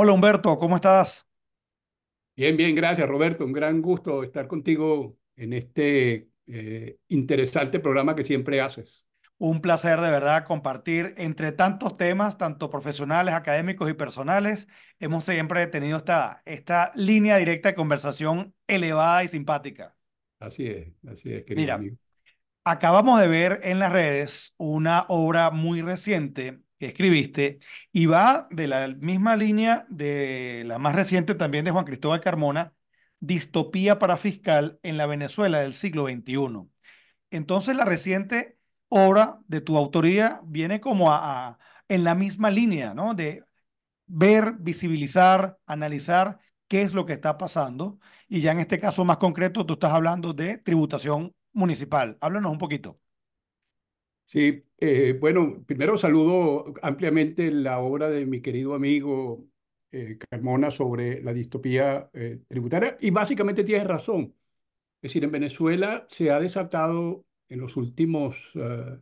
Hola Humberto, ¿cómo estás? Bien, bien, gracias Roberto. Un gran gusto estar contigo en este eh, interesante programa que siempre haces. Un placer de verdad compartir entre tantos temas, tanto profesionales, académicos y personales. Hemos siempre tenido esta, esta línea directa de conversación elevada y simpática. Así es, así es, querido amigo. Acabamos de ver en las redes una obra muy reciente escribiste y va de la misma línea de la más reciente también de Juan Cristóbal Carmona, Distopía para Fiscal en la Venezuela del siglo XXI. Entonces la reciente obra de tu autoría viene como a, en la misma línea, ¿no? De ver, visibilizar, analizar qué es lo que está pasando. Y ya en este caso más concreto, tú estás hablando de tributación municipal. Háblanos un poquito. Sí, eh, bueno, primero saludo ampliamente la obra de mi querido amigo eh, Carmona sobre la distopía eh, tributaria y básicamente tienes razón. Es decir, en Venezuela se ha desatado en los últimos, en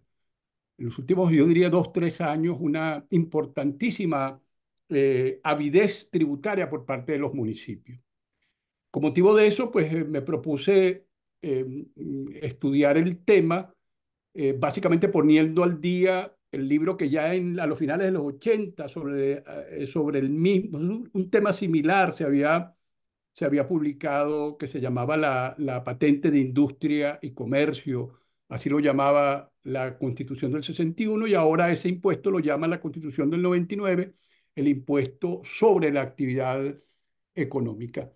los últimos yo diría, dos, tres años una importantísima avidez tributaria por parte de los municipios. Con motivo de eso, pues me propuse estudiar el tema eh, básicamente poniendo al día el libro que ya en, a los finales de los 80 eh, sobre, el mismo, un, tema similar se había, se había publicado que se llamaba la, la patente de industria y comercio, así lo llamaba la constitución del 61 y ahora ese impuesto lo llama la constitución del 99, el impuesto sobre la actividad económica.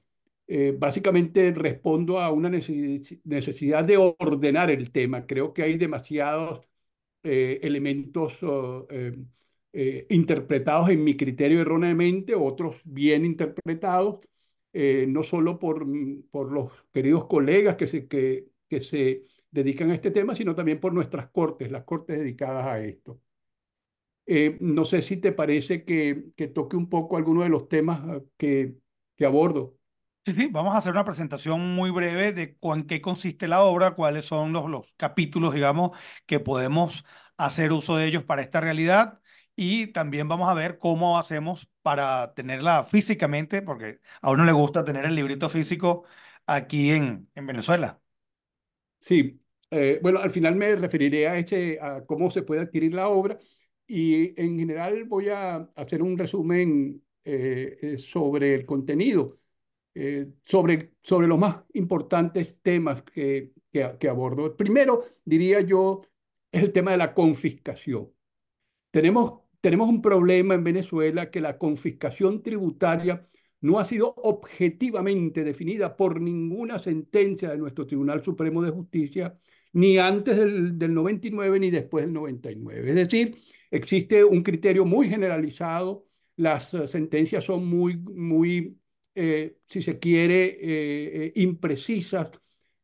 Eh, básicamente respondo a una necesidad de ordenar el tema. Creo que hay demasiados eh, elementos oh, eh, interpretados en mi criterio erróneamente, otros bien interpretados, no solo por, mm, por los queridos colegas que se, que, que se dedican a este tema, sino también por nuestras cortes, las cortes dedicadas a esto. no sé si te parece que, que, toque un poco algunos de los temas ah, que, que abordo. Sí, sí, vamos a hacer una presentación muy breve de en qué consiste la obra, cuáles son los, los capítulos, digamos, que podemos hacer uso de ellos para esta realidad y también vamos a ver cómo hacemos para tenerla físicamente, porque a uno le gusta tener el librito físico aquí en, Venezuela. Sí, eh, bueno, al final me referiré a, este, a cómo se puede adquirir la obra y en general voy a hacer un resumen eh, eh, sobre el contenido eh, sobre, sobre los más importantes temas que, que, abordo. primero, diría yo, es el tema de la confiscación. Tenemos, tenemos un problema en Venezuela que la confiscación tributaria no ha sido objetivamente definida por ninguna sentencia de nuestro Tribunal Supremo de Justicia, ni antes del, del 99 ni después del 99. Es decir, existe un criterio muy generalizado, las eh, sentencias son muy, muy eh, si se quiere, eh, eh, imprecisas,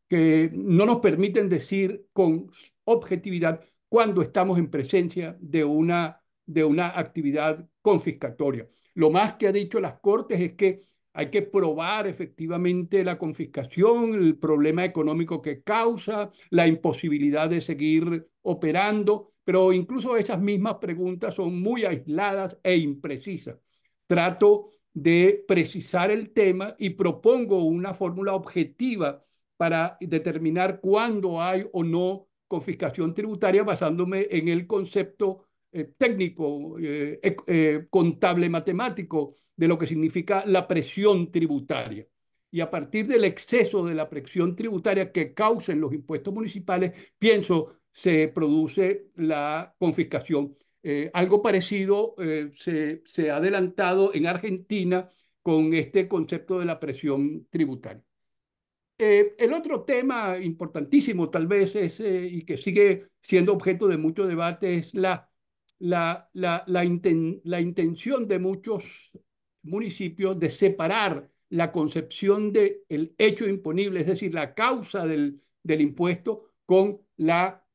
que no nos permiten decir con objetividad cuando estamos en presencia de una, de una actividad confiscatoria. Lo más que ha dicho las Cortes es que hay que probar efectivamente la confiscación, el problema económico que causa, la imposibilidad de seguir operando, pero incluso esas mismas preguntas son muy aisladas e imprecisas. Trato de precisar el tema y propongo una fórmula objetiva para determinar cuándo hay o no confiscación tributaria basándome en el concepto eh, técnico, eh, eh, contable, matemático de lo que significa la presión tributaria. Y a partir del exceso de la presión tributaria que causen los impuestos municipales, pienso se produce la confiscación eh, algo parecido eh, se, ha adelantado en Argentina con este concepto de la presión tributaria. Eh, el otro tema importantísimo tal vez es, y que sigue siendo objeto de mucho debate es la, la, la, la, intención de muchos municipios de separar la concepción del el hecho imponible, es decir, la causa del, del impuesto con la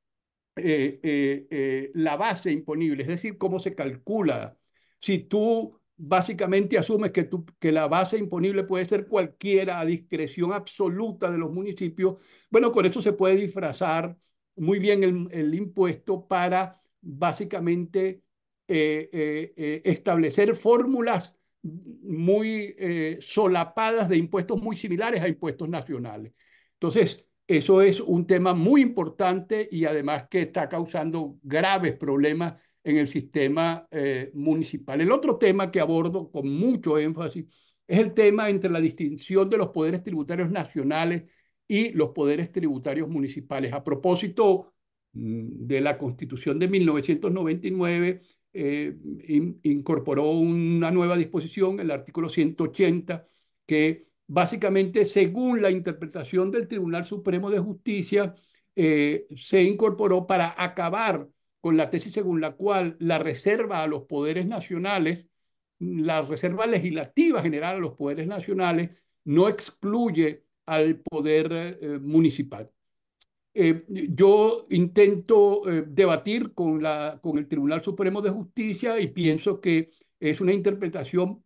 eh, eh, eh, la base imponible, es decir, cómo se calcula. Si tú básicamente asumes que, que la base imponible puede ser cualquiera a discreción absoluta de los municipios, bueno, con eso se puede disfrazar muy bien el, el impuesto para básicamente establecer fórmulas muy solapadas de impuestos muy similares a impuestos nacionales. Entonces, eso es un tema muy importante y además que está causando graves problemas en el sistema eh, municipal. El otro tema que abordo con mucho énfasis es el tema entre la distinción de los poderes tributarios nacionales y los poderes tributarios municipales. A propósito mm, de la Constitución de 1999, eh, incorporó una nueva disposición, el artículo 180, que básicamente, según la interpretación del Tribunal Supremo de Justicia, eh, se incorporó para acabar con la tesis según la cual la reserva a los poderes nacionales, la reserva legislativa general a los poderes nacionales, no excluye al poder eh, municipal. Eh, yo intento debatir con, la, con el Tribunal Supremo de Justicia y pienso que es una interpretación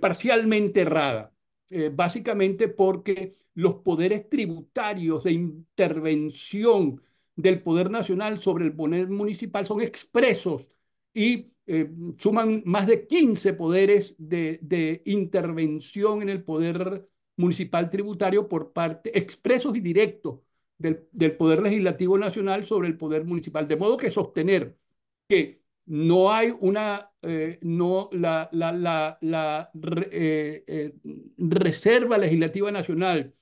parcialmente errada eh, básicamente porque los poderes tributarios de intervención del Poder Nacional sobre el poder municipal son expresos y eh, suman más de 15 poderes de, intervención en el Poder Municipal Tributario por parte expresos y directos del, del Poder Legislativo Nacional sobre el Poder Municipal. De modo que sostener que no hay una, eh, no, la, la, la, eh, eh, Reserva Legislativa Nacional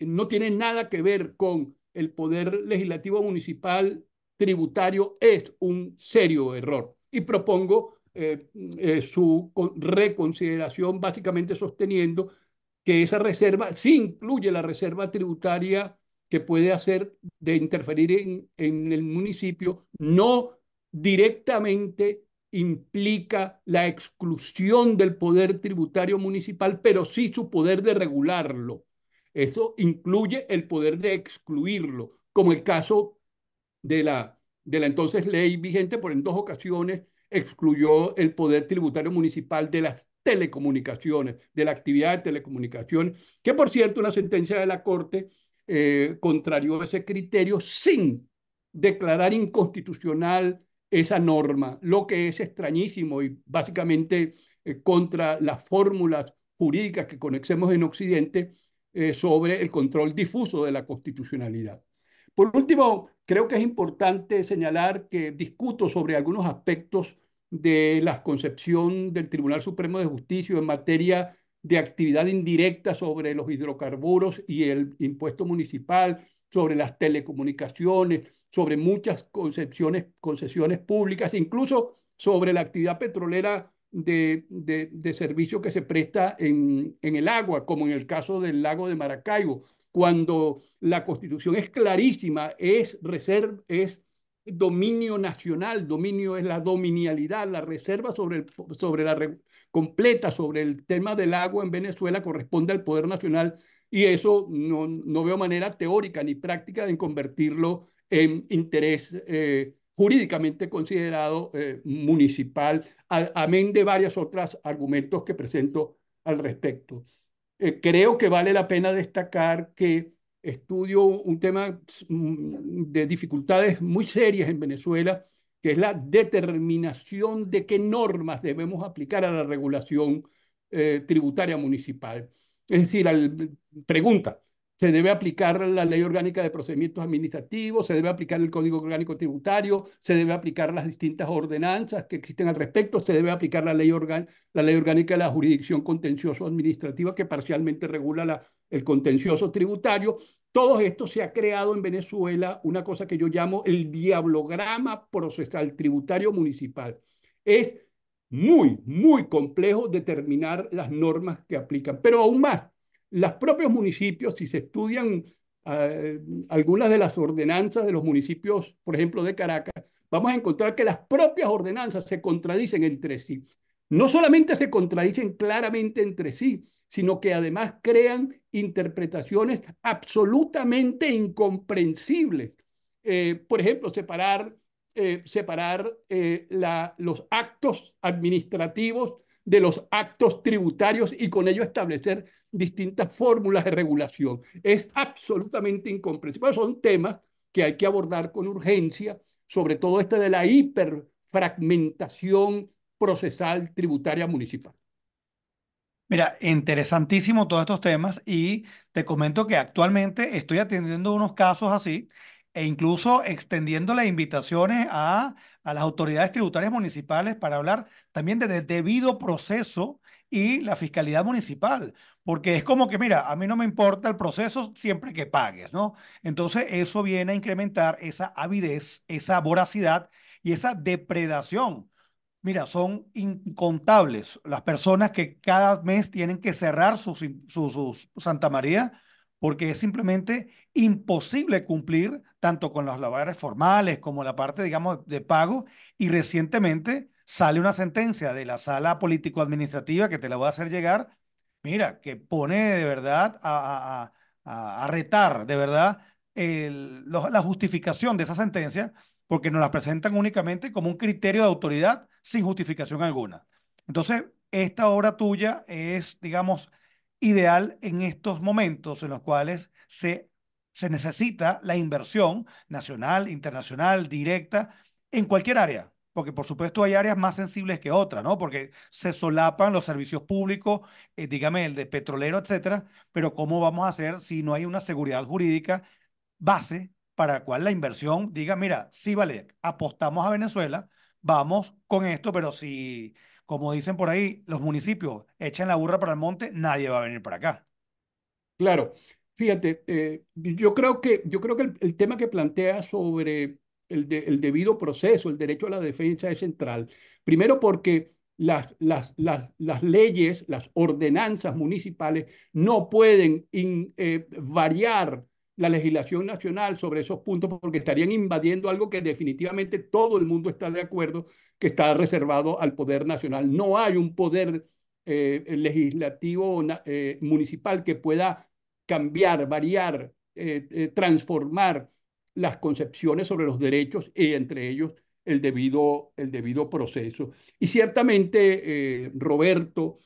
no tiene nada que ver con el Poder Legislativo Municipal Tributario, es un serio error. Y propongo su reconsideración básicamente sosteniendo que esa reserva sí incluye la reserva tributaria que puede hacer de interferir en, en el municipio, no directamente implica la exclusión del poder tributario municipal, pero sí su poder de regularlo. Eso incluye el poder de excluirlo, como el caso de la, de la entonces ley vigente, por en dos ocasiones excluyó el poder tributario municipal de las telecomunicaciones, de la actividad de telecomunicaciones, que por cierto una sentencia de la Corte eh, contrarió ese criterio sin declarar inconstitucional esa norma, lo que es extrañísimo y básicamente eh, contra las fórmulas jurídicas que conocemos en Occidente eh, sobre el control difuso de la constitucionalidad. Por último, creo que es importante señalar que discuto sobre algunos aspectos de la concepción del Tribunal Supremo de Justicia en materia de actividad indirecta sobre los hidrocarburos y el impuesto municipal, sobre las telecomunicaciones, sobre muchas concepciones, concesiones públicas, incluso sobre la actividad petrolera de, servicio que se presta en, en el agua, como en el caso del lago de Maracaibo, cuando la constitución es clarísima, es, reserva, es dominio nacional, dominio es la dominialidad, la reserva sobre, el, sobre la completa sobre el tema del agua en Venezuela corresponde al poder nacional y eso no, veo manera teórica ni práctica de convertirlo en interés eh, jurídicamente considerado eh, municipal, amén de varios otros argumentos que presento al respecto. Eh, creo que vale la pena destacar que estudio un tema mm, de dificultades muy serias en Venezuela, que es la determinación de qué normas debemos aplicar a la regulación tributaria municipal. Es decir, pregunta, ¿se debe aplicar la ley orgánica de procedimientos administrativos? ¿Se debe aplicar el código orgánico tributario? ¿Se debe aplicar las distintas ordenanzas que existen al respecto? ¿Se debe aplicar la ley, orgánica de la jurisdicción contencioso administrativa que parcialmente regula el contencioso tributario? Todo esto se ha creado en Venezuela una cosa que yo llamo el diablograma procesal tributario municipal. Es muy, muy complejo determinar las normas que aplican. Pero aún más, los propios municipios, si se estudian eh, algunas de las ordenanzas de los municipios, por ejemplo, de Caracas, vamos a encontrar que las propias ordenanzas se contradicen entre sí. No solamente se contradicen claramente entre sí, sino que además crean interpretaciones absolutamente incomprensibles. Eh, por ejemplo, separar eh, separar eh, los actos administrativos de los actos tributarios y con ello establecer distintas fórmulas de regulación. Es absolutamente incomprensible. Son temas que hay que abordar con urgencia, sobre todo este de la hiperfragmentación procesal tributaria municipal. Mira, interesantísimo todos estos temas y te comento que actualmente estoy atendiendo unos casos así e incluso extendiendo las invitaciones a, las autoridades tributarias municipales para hablar también de debido proceso y la fiscalidad municipal, porque es como que, mira, a mí no me importa el proceso siempre que pagues, ¿no? Entonces eso viene a incrementar esa avidez, esa voracidad y esa depredación. Mira, son incontables las personas que cada mes tienen que cerrar su sus, sus Santa María porque es simplemente imposible cumplir tanto con los labores formales como la parte, digamos, de pago. Y recientemente sale una sentencia de la sala político-administrativa que te la voy a hacer llegar, mira, que pone de verdad a, retar, de verdad, la justificación de esa sentencia, porque nos la presentan únicamente como un criterio de autoridad sin justificación alguna. Entonces, esta obra tuya es, digamos, ideal en estos momentos en los cuales se se necesita la inversión nacional, internacional, directa, en cualquier área. Porque por supuesto hay áreas más sensibles que otras, ¿no? Porque se solapan los servicios públicos, eh, dígame el de petrolero, etcétera. Pero ¿cómo vamos a hacer si no hay una seguridad jurídica base para la cual la inversión diga, mira, sí vale, apostamos a Venezuela, vamos con esto, pero si, como dicen por ahí, los municipios echan la burra para el monte, nadie va a venir para acá. Claro, Fíjate, eh, yo creo que, yo creo que el, tema que plantea sobre el, debido proceso, el derecho a la defensa es central. Primero porque las, leyes, las ordenanzas municipales no pueden eh, variar la legislación nacional sobre esos puntos porque estarían invadiendo algo que definitivamente todo el mundo está de acuerdo que está reservado al poder nacional. No hay un poder eh, legislativo municipal que pueda cambiar, variar, eh, eh, transformar las concepciones sobre los derechos y entre ellos el debido, el debido proceso. Y ciertamente, eh, Roberto,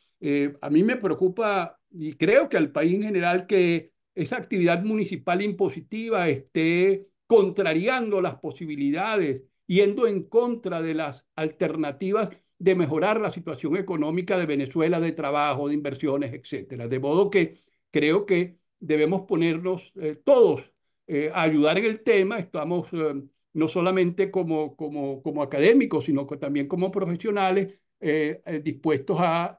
a mí me preocupa y creo que al país en general que esa actividad municipal impositiva esté contrariando las posibilidades, yendo en contra de las alternativas de mejorar la situación económica de Venezuela, de trabajo, de inversiones, etcétera. De modo que creo que debemos ponernos eh, todos eh, a ayudar en el tema. Estamos eh, no solamente como, como, como académicos, sino también como profesionales dispuestos a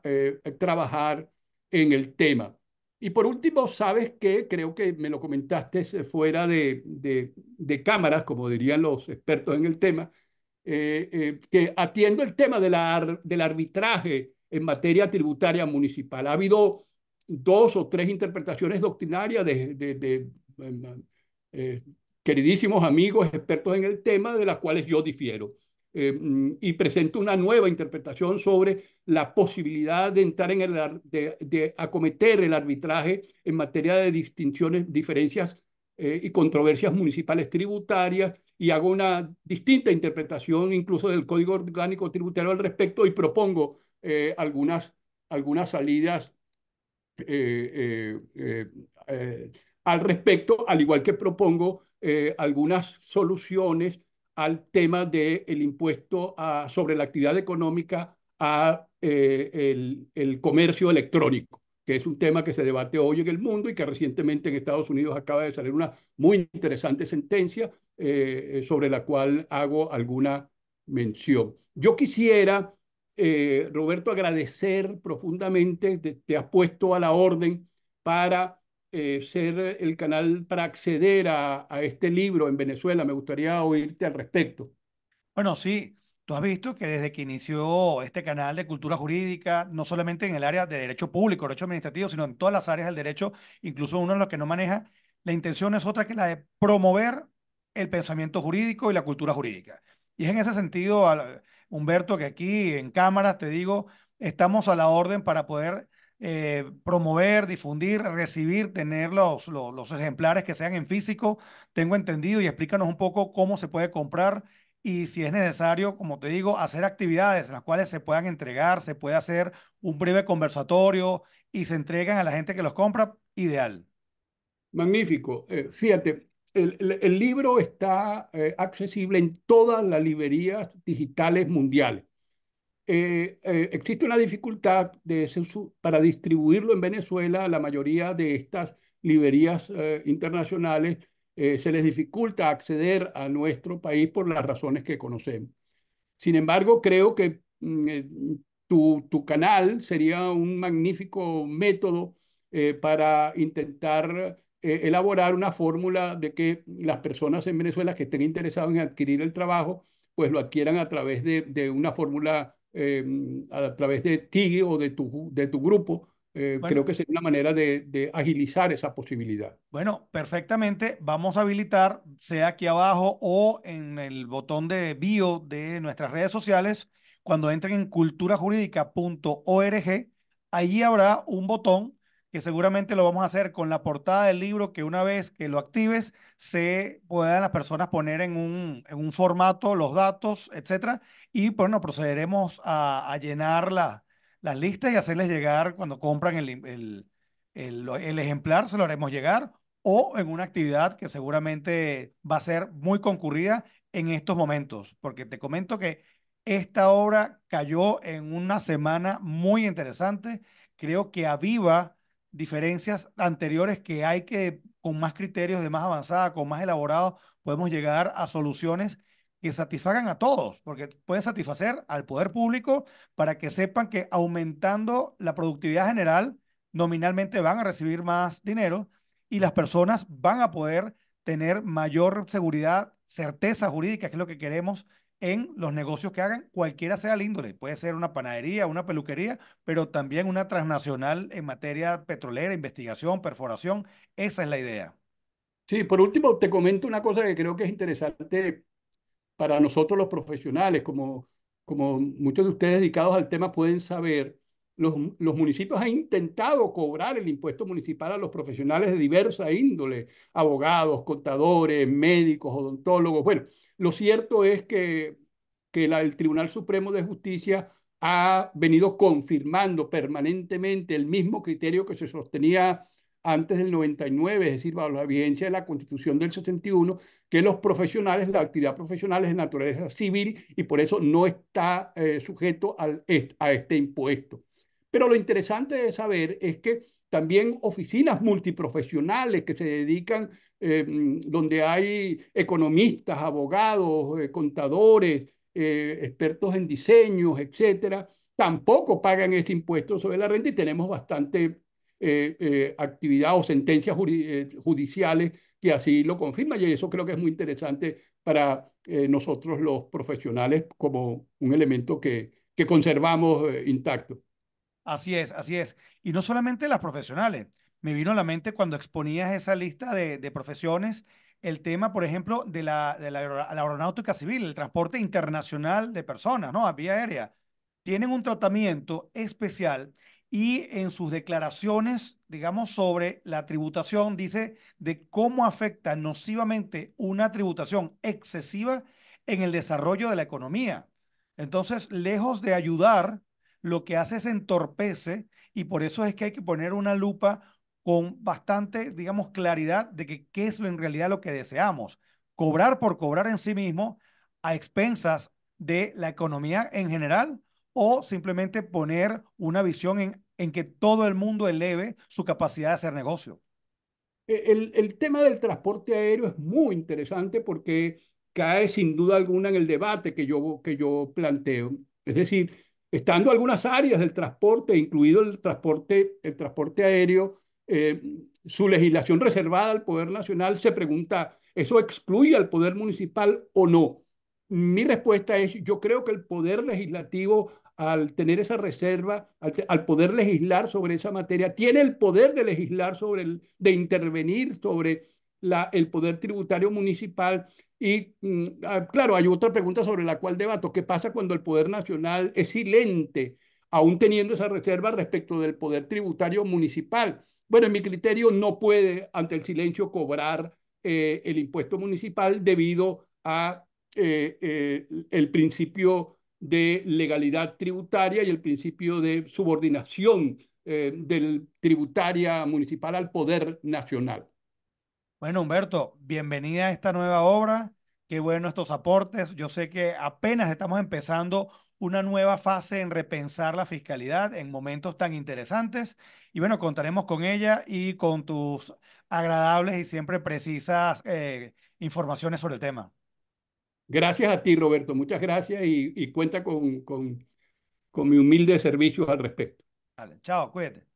trabajar en el tema. Y por último, sabes que creo que me lo comentaste fuera de, de, cámaras, como dirían los expertos en el tema, que atiendo el tema de la, del arbitraje en materia tributaria municipal. Ha habido dos o tres interpretaciones doctrinarias de, em, eh, queridísimos amigos expertos en el tema, de las cuales yo difiero. Em, y presento una nueva interpretación sobre la posibilidad de entrar en el, de, acometer el arbitraje en materia de distinciones, diferencias eh, y controversias municipales tributarias y hago una distinta interpretación incluso del Código Orgánico Tributario al respecto y propongo eh, algunas, algunas salidas eh, eh, eh, al respecto, al igual que propongo algunas soluciones al tema del impuesto sobre la actividad económica a el, comercio electrónico que es un tema que se debate hoy en el mundo y que recientemente en Estados Unidos acaba de salir una muy interesante sentencia sobre la cual hago alguna mención. Yo quisiera eh, Roberto, agradecer profundamente, te, te, has puesto a la orden para eh, ser el canal para acceder a, este libro en Venezuela. Me gustaría oírte al respecto. Bueno, sí, Tú has visto que desde que inició este canal de cultura jurídica, no solamente en el área de derecho público, derecho administrativo, sino en todas las áreas del derecho, incluso uno en los que no maneja, la intención es otra que la de promover el pensamiento jurídico y la cultura jurídica. Y es en ese sentido, al Humberto, que aquí en cámaras, te digo, estamos a la orden para poder eh, promover, difundir, recibir, tener los, ejemplares que sean en físico, tengo entendido, y explícanos un poco cómo se puede comprar y si es necesario, como te digo, hacer actividades en las cuales se puedan entregar, se puede hacer un breve conversatorio y se entregan a la gente que los compra, ideal. Magnífico. Eh, fíjate, el, libro está eh, accesible en todas las librerías digitales mundiales. Eh, eh, existe una dificultad para distribuirlo en Venezuela. La mayoría de estas librerías internacionales se les dificulta acceder a nuestro país por las razones que conocemos. Sin embargo, creo que mm, tu, canal sería un magnífico método para intentar eh, elaborar una fórmula de que las personas en Venezuela que estén interesadas en adquirir el trabajo, pues lo adquieran a través de, una fórmula, em, a través de ti o de tu, grupo. Eh, creo que sería una manera de, agilizar esa posibilidad. Bueno, perfectamente. Vamos a habilitar, sea aquí abajo o en el botón de bio de nuestras redes sociales, cuando entren en culturajurídica.org, allí habrá un botón que seguramente lo vamos a hacer con la portada del libro, que una vez que lo actives, se puedan las personas poner en un, formato los datos, etcétera, y bueno, procederemos a, a llenar las listas y hacerles llegar cuando compran el, el ejemplar, se lo haremos llegar, o en una actividad que seguramente va a ser muy concurrida en estos momentos, porque te comento que esta obra cayó en una semana muy interesante, creo que aviva diferencias anteriores que hay que, con más criterios de más avanzada, con más elaborado, podemos llegar a soluciones que satisfagan a todos, porque pueden satisfacer al poder público para que sepan que aumentando la productividad general, nominalmente van a recibir más dinero y las personas van a poder tener mayor seguridad, certeza jurídica, que es lo que queremos en los negocios que hagan, cualquiera sea el índole. Puede ser una panadería, una peluquería, pero también una transnacional en materia petrolera, investigación, perforación. Esa es la idea. Sí, por último, te comento una cosa que creo que es interesante para nosotros los profesionales, como, como muchos de ustedes dedicados al tema pueden saber. Los, municipios han intentado cobrar el impuesto municipal a los profesionales de diversa índole, abogados, contadores, médicos, odontólogos. Bueno, lo cierto es que, el Tribunal Supremo de Justicia ha venido confirmando permanentemente el mismo criterio que se sostenía antes del 99, es decir, bajo la evidencia de la Constitución del 61, que los profesionales, la actividad profesional es de naturaleza civil y por eso no está eh, sujeto al, a este impuesto. Pero lo interesante de saber es que también oficinas multiprofesionales que se dedican, eh, donde hay economistas, abogados, eh, contadores, eh, expertos en diseños, etcétera, tampoco pagan ese impuesto sobre la renta y tenemos bastante actividad o sentencias judiciales que así lo confirman y eso creo que es muy interesante para nosotros los profesionales como un elemento que, que conservamos intacto. Así es, así es. Y no solamente las profesionales. Me vino a la mente cuando exponías esa lista de, profesiones el tema, por ejemplo, de, la, la, aeronáutica civil, el transporte internacional de personas, ¿no? A vía aérea. Tienen un tratamiento especial y en sus declaraciones, digamos, sobre la tributación, dice de cómo afecta nocivamente una tributación excesiva en el desarrollo de la economía. Entonces, lejos de ayudar lo que hace es entorpece y por eso es que hay que poner una lupa con bastante, digamos, claridad de que, qué es lo en realidad lo que deseamos. Cobrar por cobrar en sí mismo a expensas de la economía en general o simplemente poner una visión en, en que todo el mundo eleve su capacidad de hacer negocio. E, el, tema del transporte aéreo es muy interesante porque cae sin duda alguna en el debate que yo, que yo planteo. Es decir, estando algunas áreas del transporte, incluido el transporte, el transporte aéreo, eh, su legislación reservada al Poder Nacional, se pregunta, ¿eso excluye al Poder Municipal o no? Mi respuesta es, yo creo que el Poder Legislativo, al tener esa reserva, al, poder legislar sobre esa materia, tiene el poder de legislar sobre, de intervenir sobre el poder tributario municipal. Y mm, ah, claro, hay otra pregunta sobre la cual debato. ¿Qué pasa cuando el poder nacional es silente, aún teniendo esa reserva respecto del poder tributario municipal? Bueno, en mi criterio no puede ante el silencio cobrar eh, el impuesto municipal debido a eh, eh, el principio de legalidad tributaria y el principio de subordinación del tributaria municipal al poder nacional. Bueno, Humberto, bienvenida a esta nueva obra. Qué bueno estos aportes. Yo sé que apenas estamos empezando una nueva fase en repensar la fiscalidad en momentos tan interesantes. Y bueno, contaremos con ella y con tus agradables y siempre precisas eh, informaciones sobre el tema. Gracias a ti, Roberto. Muchas gracias y, cuenta con, con, mi humilde servicio al respecto. Vale, chao, cuídate.